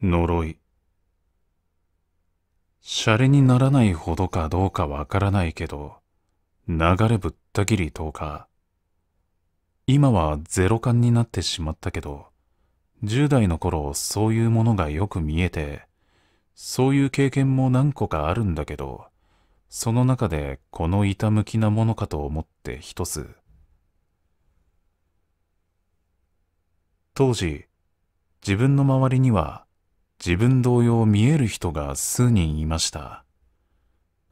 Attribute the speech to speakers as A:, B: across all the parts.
A: 呪い。シャレにならないほどかどうかわからないけど、流れぶった切り10日。今はゼロ感になってしまったけど、10代の頃そういうものがよく見えて、そういう経験も何個かあるんだけど、その中でこの板向きなものかと思って一つ。当時、自分の周りには自分同様見える人が数人いました。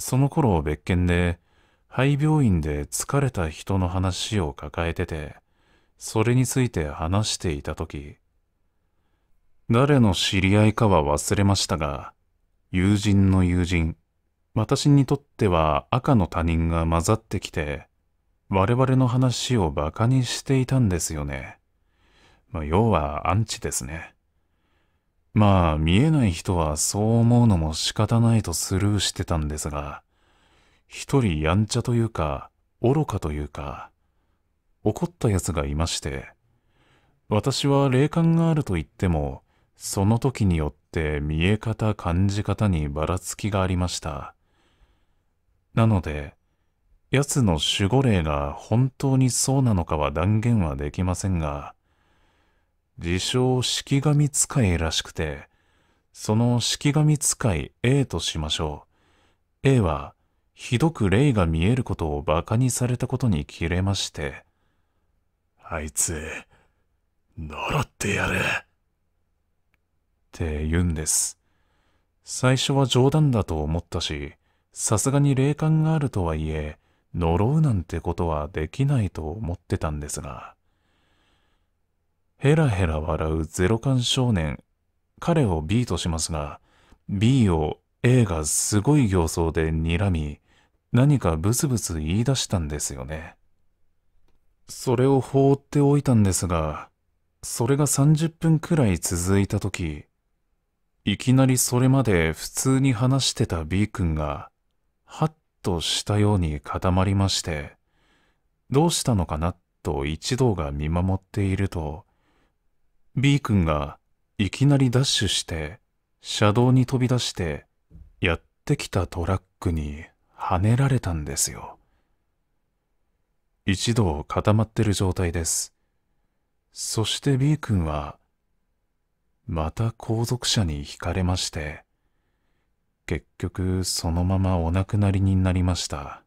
A: その頃別件で、廃病院で疲れた人の話を抱えてて、それについて話していた時。誰の知り合いかは忘れましたが、友人の友人、私にとっては赤の他人が混ざってきて、我々の話を馬鹿にしていたんですよね。まあ、要はアンチですね。まあ見えない人はそう思うのも仕方ないとスルーしてたんですが、一人やんちゃというか、愚かというか、怒った奴がいまして、私は霊感があると言っても、その時によって見え方感じ方にばらつきがありました。なので、奴の守護霊が本当にそうなのかは断言はできませんが、自称式神使いらしくて、その式神使い A としましょう。A は、ひどく霊が見えることを馬鹿にされたことに切れまして。あいつ、呪ってやる。って言うんです。最初は冗談だと思ったし、さすがに霊感があるとはいえ、呪うなんてことはできないと思ってたんですが。ヘラヘラ笑うゼロ感少年。彼を B としますが、B を A がすごい形相で睨み、何かブツブツ言い出したんですよね。それを放っておいたんですが、それが30分くらい続いた時、いきなりそれまで普通に話してた B 君が、はっとしたように固まりまして、どうしたのかなと一同が見守っていると、B 君がいきなりダッシュして車道に飛び出してやってきたトラックにはねられたんですよ一度固まってる状態ですそして B 君はまた後続車にひかれまして結局そのままお亡くなりになりました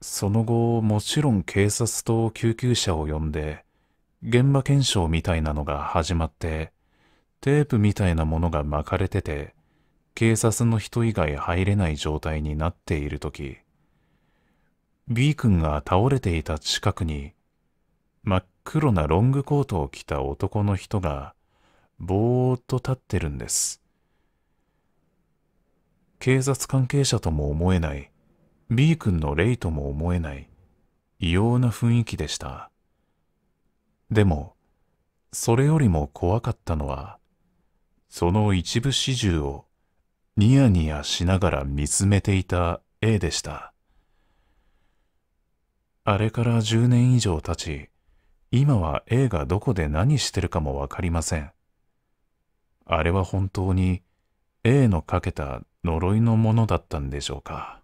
A: その後、もちろん警察と救急車を呼んで、現場検証みたいなのが始まって、テープみたいなものが巻かれてて、警察の人以外入れない状態になっている時、B 君が倒れていた近くに、真っ黒なロングコートを着た男の人が、ぼーっと立ってるんです。警察関係者とも思えない、B 君の霊とも思えない異様な雰囲気でした。でも、それよりも怖かったのは、その一部始終をニヤニヤしながら見つめていた A でした。あれから10年以上経ち、今は A がどこで何してるかもわかりません。あれは本当に A のかけた呪いのものだったんでしょうか。